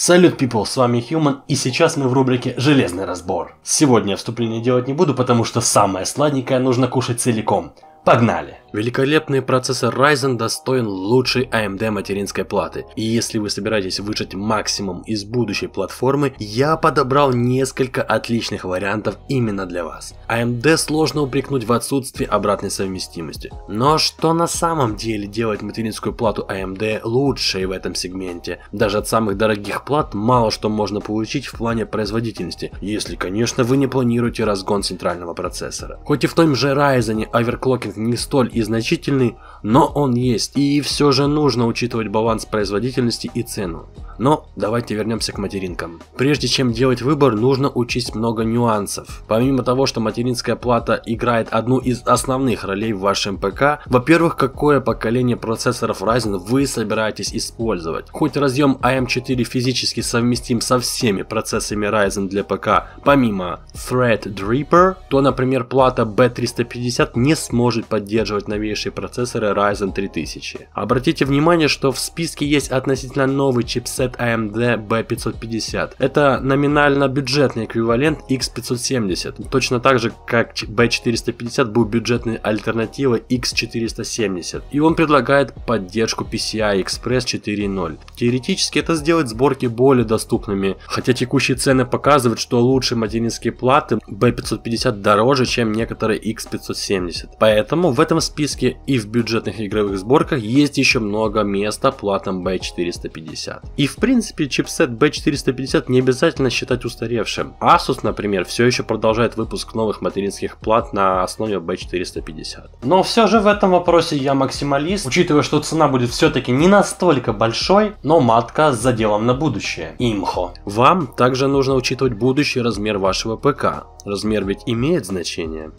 Салют, people, с вами Human, и сейчас мы в рубрике «Железный разбор». Сегодня я вступление делать не буду, потому что самое сладенькое нужно кушать целиком. Погнали! Великолепный процессор Ryzen достоин лучшей AMD материнской платы. И если вы собираетесь выжать максимум из будущей платформы, я подобрал несколько отличных вариантов именно для вас. AMD сложно упрекнуть в отсутствии обратной совместимости. Но что на самом деле делает материнскую плату AMD лучшей в этом сегменте? Даже от самых дорогих плат мало что можно получить в плане производительности, если, конечно, вы не планируете разгон центрального процессора. Хоть и в том же Ryzen оверклокинг не столь и значительный, но он есть, и все же нужно учитывать баланс производительности и цену. Но давайте вернемся к материнкам. Прежде чем делать выбор, нужно учесть много нюансов. Помимо того, что материнская плата играет одну из основных ролей в вашем ПК, во-первых, какое поколение процессоров Ryzen вы собираетесь использовать. Хоть разъем AM4 физически совместим со всеми процессами Ryzen для ПК, помимо Threadripper, то, например, плата B350 не сможет поддерживать использовать новейшие процессоры Ryzen 3000. Обратите внимание, что в списке есть относительно новый чипсет AMD B550. Это номинально бюджетный эквивалент X570, точно так же, как B450 был бюджетной альтернативой X470. И он предлагает поддержку PCI Express 4.0. Теоретически это сделает сборки более доступными, хотя текущие цены показывают, что лучшие материнские платы B550 дороже, чем некоторые X570. Поэтому в этом списке списке и в бюджетных игровых сборках есть еще много места платам B450. И в принципе чипсет B450 не обязательно считать устаревшим. Asus, например, все еще продолжает выпуск новых материнских плат на основе B450. Но все же в этом вопросе я максималист, учитывая, что цена будет все-таки не настолько большой, но матка с заделом на будущее. Имхо. Вам также нужно учитывать будущий размер вашего ПК. Размер ведь имеет значение.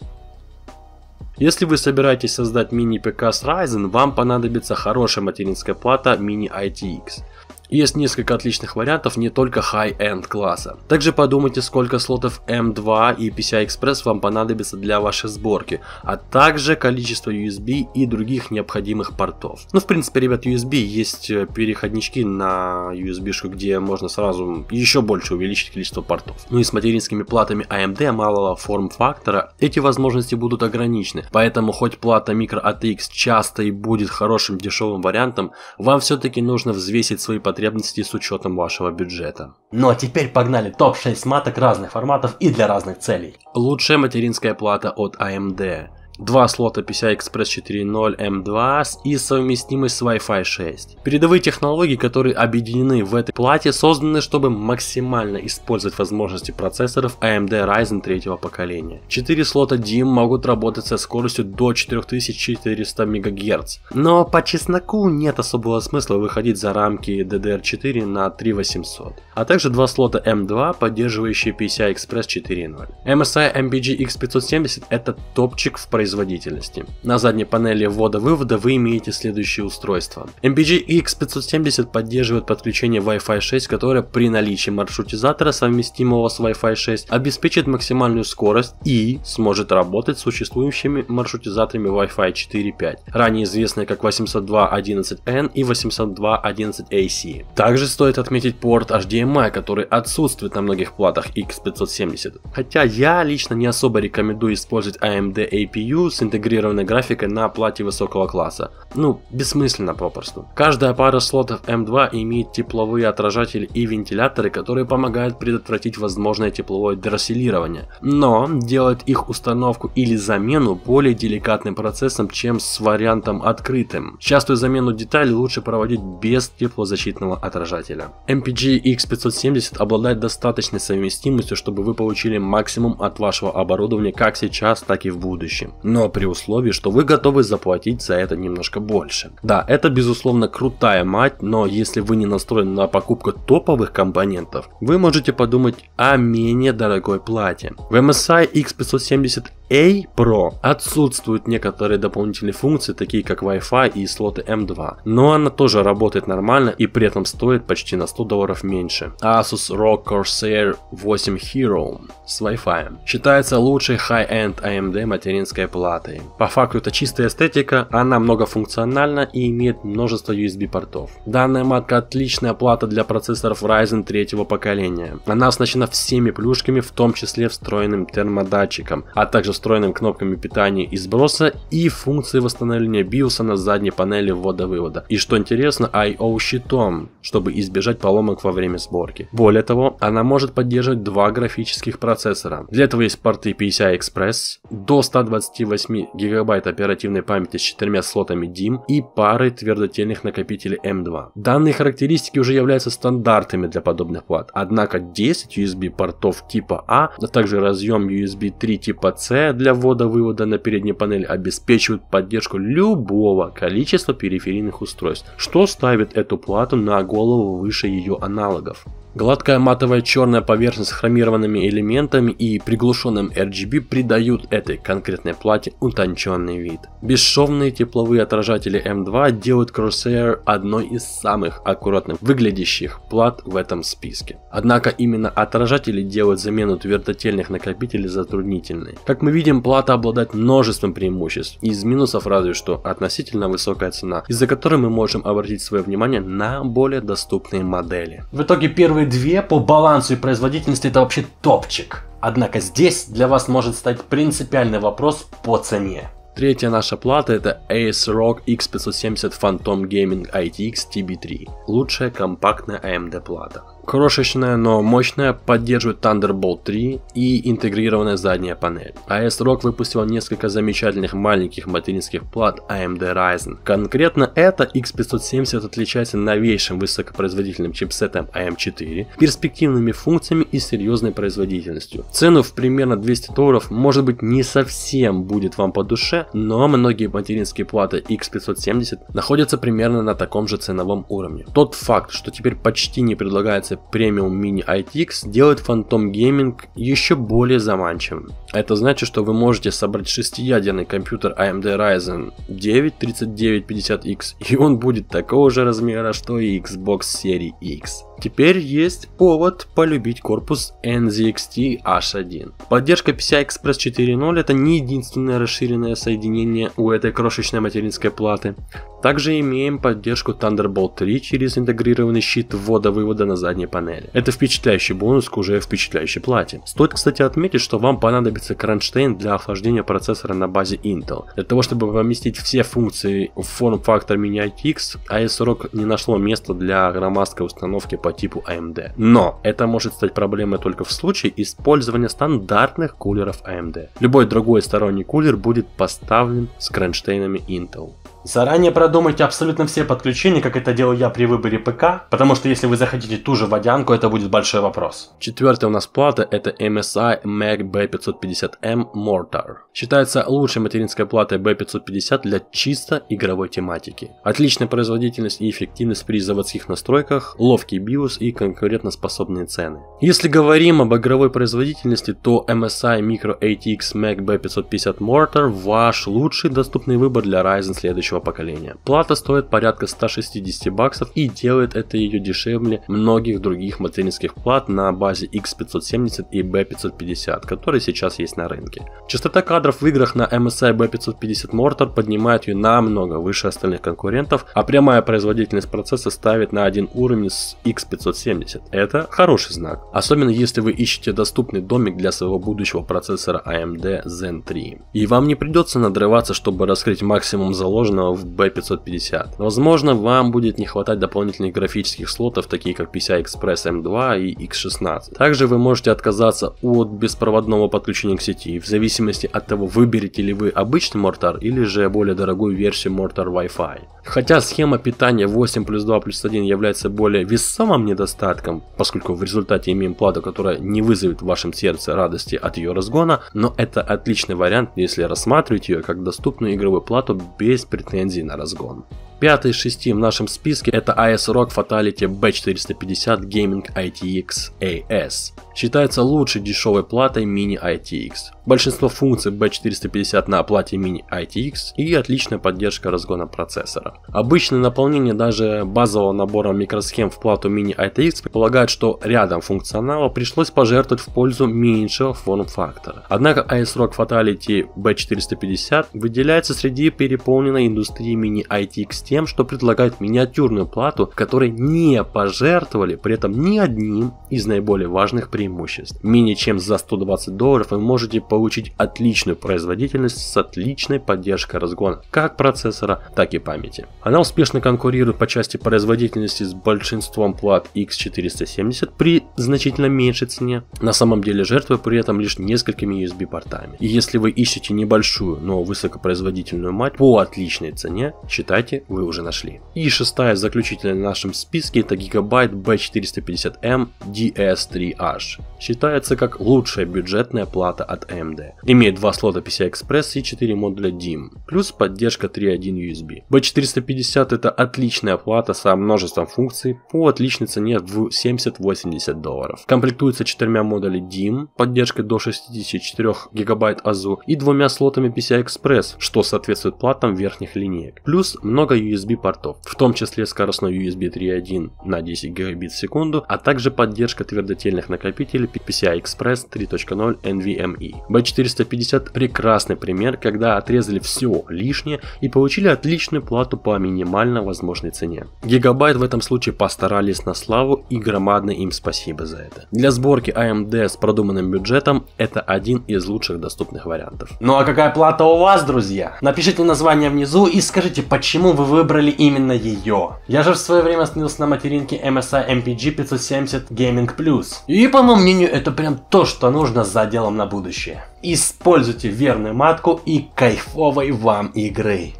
Если вы собираетесь создать мини ПК с Ryzen, вам понадобится хорошая материнская плата Mini ITX. Есть несколько отличных вариантов не только high-end класса. Также подумайте, сколько слотов M2 эм и PCI Express вам понадобится для вашей сборки, а также количество USB и других необходимых портов. Ну, в принципе, ребят, USB есть э, переходнички на USB, шку где можно сразу еще больше увеличить количество портов. Ну и с материнскими платами AMD а эм малого форм-фактора эти возможности будут ограничены, поэтому хоть плата micro ATX а часто и будет хорошим дешевым вариантом, вам все-таки нужно взвесить свои потребности потребностей с учетом вашего бюджета. Ну а теперь погнали топ-6 маток разных форматов и для разных целей. Лучшая материнская плата от AMD а два слота PCI Express 4.0 M2 эм и совместимость с Wi-Fi 6. Передовые технологии, которые объединены в этой плате, созданы, чтобы максимально использовать возможности процессоров AMD Ryzen третьего поколения. Четыре слота DIM могут работать со скоростью до 4400 МГц, но по чесноку нет особого смысла выходить за рамки DDR4 на 3800, а также два слота M2, эм поддерживающие PCI Express 4.0. MSI MPG X570 это топчик в производстве производительности. На задней панели ввода-вывода вы имеете следующее устройство. MPG X570 поддерживает подключение Wi-Fi 6, которое при наличии маршрутизатора, совместимого с Wi-Fi 6, обеспечит максимальную скорость и сможет работать с существующими маршрутизаторами Wi-Fi 4.5, ранее известные как 802.11n и 802.11ac. Также стоит отметить порт HDMI, который отсутствует на многих платах X570. Хотя я лично не особо рекомендую использовать AMD APU, превью с интегрированной графикой на плате высокого класса. Ну, бессмысленно попросту. Каждая пара слотов m 2 имеет тепловые отражатели и вентиляторы, которые помогают предотвратить возможное тепловое дросселирование, но делают их установку или замену более деликатным процессом, чем с вариантом открытым. Частую замену деталей лучше проводить без теплозащитного отражателя. MPG X570 обладает достаточной совместимостью, чтобы вы получили максимум от вашего оборудования как сейчас, так и в будущем но при условии, что вы готовы заплатить за это немножко больше. Да, это безусловно крутая мать, но если вы не настроены на покупку топовых компонентов, вы можете подумать о менее дорогой плате. В MSI X570 A-Pro отсутствуют некоторые дополнительные функции, такие как Wi-Fi и слоты M2, но она тоже работает нормально и при этом стоит почти на 100 долларов меньше. Asus ROG Corsair 8 Hero с Wi-Fi считается лучшей high-end AMD материнской платой. По факту это чистая эстетика, она многофункциональна и имеет множество USB портов. Данная матка отличная плата для процессоров Ryzen третьего поколения. Она оснащена всеми плюшками, в том числе встроенным термодатчиком, а также встроенным кнопками питания и сброса и функцией восстановления BIOS на задней панели ввода-вывода. И что интересно, I.O. щитом, чтобы избежать поломок во время сборки. Более того, она может поддерживать два графических процессора. Для этого есть порты PCI Express, до 128 гигабайт оперативной памяти с четырьмя слотами DIM и пары твердотельных накопителей M2. Данные характеристики уже являются стандартами для подобных плат, однако 10 USB портов типа А, а также разъем USB 3 типа C для ввода-вывода на передней панели обеспечивают поддержку любого количества периферийных устройств, что ставит эту плату на голову выше ее аналогов. Гладкая матовая черная поверхность с хромированными элементами и приглушенным RGB придают этой конкретной плате утонченный вид. Бесшовные тепловые отражатели M2 делают Corsair одной из самых аккуратно выглядящих плат в этом списке. Однако именно отражатели делают замену твердотельных накопителей затруднительной. Как мы видим, плата обладает множеством преимуществ. Из минусов разве что относительно высокая цена, из-за которой мы можем обратить свое внимание на более доступные модели. В итоге первый первые две по балансу и производительности это вообще топчик. Однако здесь для вас может стать принципиальный вопрос по цене. Третья наша плата это Ace Rock X570 Phantom Gaming ITX TB3. Лучшая компактная AMD плата крошечная, но мощная, поддерживает Thunderbolt 3 и интегрированная задняя панель. AS Rock выпустил несколько замечательных маленьких материнских плат AMD Ryzen. Конкретно это X570 отличается новейшим высокопроизводительным чипсетом AM4, перспективными функциями и серьезной производительностью. Цену в примерно 200 долларов может быть не совсем будет вам по душе, но многие материнские платы X570 находятся примерно на таком же ценовом уровне. Тот факт, что теперь почти не предлагается Premium Mini ITX делает Phantom Gaming еще более заманчивым. Это значит, что вы можете собрать шестиядерный компьютер AMD Ryzen 9 3950X, и он будет такого же размера, что и Xbox серии X. Теперь есть повод полюбить корпус NZXT H1. Поддержка PCI Express 4.0 это не единственное расширенное соединение у этой крошечной материнской платы. Также имеем поддержку Thunderbolt 3 через интегрированный щит ввода-вывода на задней панели. Это впечатляющий бонус к уже впечатляющей плате. Стоит, кстати, отметить, что вам понадобится кронштейн для охлаждения процессора на базе Intel. Для того, чтобы поместить все функции в форм-фактор Mini ITX, AS40 не нашло места для громоздкой установки по типу AMD. А Но это может стать проблемой только в случае использования стандартных кулеров AMD. А Любой другой сторонний кулер будет поставлен с кронштейнами Intel. Заранее продумайте абсолютно все подключения, как это делал я при выборе ПК, потому что если вы захотите ту же водянку, это будет большой вопрос. Четвертая у нас плата это MSI Mag B550M Mortar. Считается лучшей материнской платой B550 для чисто игровой тематики. Отличная производительность и эффективность при заводских настройках, ловкий BIOS и конкурентоспособные цены. Если говорим об игровой производительности, то MSI Micro ATX Mag B550 Mortar ваш лучший доступный выбор для Ryzen следующего следующего поколения. Плата стоит порядка 160 баксов и делает это ее дешевле многих других материнских плат на базе X570 и B550, которые сейчас есть на рынке. Частота кадров в играх на MSI эм B550 Mortar поднимает ее намного выше остальных конкурентов, а прямая производительность процесса ставит на один уровень с X570. Это хороший знак, особенно если вы ищете доступный домик для своего будущего процессора AMD Zen 3. И вам не придется надрываться, чтобы раскрыть максимум заложенного встроенного в B550. Возможно, вам будет не хватать дополнительных графических слотов, такие как PCI-Express M2 и X16. Также вы можете отказаться от беспроводного подключения к сети, в зависимости от того, выберете ли вы обычный Mortar или же более дорогую версию Mortar Wi-Fi. Хотя схема питания 8 плюс 2 плюс 1 является более весомым недостатком, поскольку в результате имеем плату, которая не вызовет в вашем сердце радости от ее разгона, но это отличный вариант, если рассматривать ее как доступную игровую плату без предназначения Клензи на разгон. Пятый из шести в нашем списке это AS Rock Fatality B450 Gaming ITX AS считается лучшей дешевой платой Mini ITX. Большинство функций B450 на плате Mini ITX и отличная поддержка разгона процессора. Обычное наполнение даже базового набора микросхем в плату Mini ITX предполагает, что рядом функционала пришлось пожертвовать в пользу меньшего форм-фактора. Однако ASRock Fatality B450 выделяется среди переполненной индустрии Mini ITX тем, что предлагает миниатюрную плату, которой не пожертвовали при этом ни одним из наиболее важных преимуществ преимуществ. Менее чем за 120 долларов вы можете получить отличную производительность с отличной поддержкой разгона как процессора, так и памяти. Она успешно конкурирует по части производительности с большинством плат X470 при значительно меньшей цене, на самом деле жертвуя при этом лишь несколькими USB портами. И если вы ищете небольшую, но высокопроизводительную мать по отличной цене, считайте, вы уже нашли. И шестая заключительная в нашем списке это Gigabyte B450M DS3H. Flash считается как лучшая бюджетная плата от AMD. Имеет два слота PCI-Express и 4 модуля DIMM, плюс поддержка 3.1 USB. B450 это отличная плата со множеством функций по отличной цене в 70-80 долларов. Комплектуется четырьмя модулями DIMM, поддержкой до 64 ГБ AZU и двумя слотами PCI-Express, что соответствует платам верхних линеек. Плюс много USB портов, в том числе скоростной USB 3.1 на 10 гбит в секунду, а также поддержка твердотельных накопителей накопитель PCI Express 3.0 NVMe. B450 прекрасный пример, когда отрезали все лишнее и получили отличную плату по минимально возможной цене. Гигабайт в этом случае постарались на славу и громадное им спасибо за это. Для сборки AMD а с продуманным бюджетом это один из лучших доступных вариантов. Ну а какая плата у вас, друзья? Напишите название внизу и скажите, почему вы выбрали именно ее. Я же в свое время снился на материнке MSI MPG 570 Gaming Plus. И по моему мнению, это прям то, что нужно за делом на будущее. Используйте верную матку и кайфовой вам игры.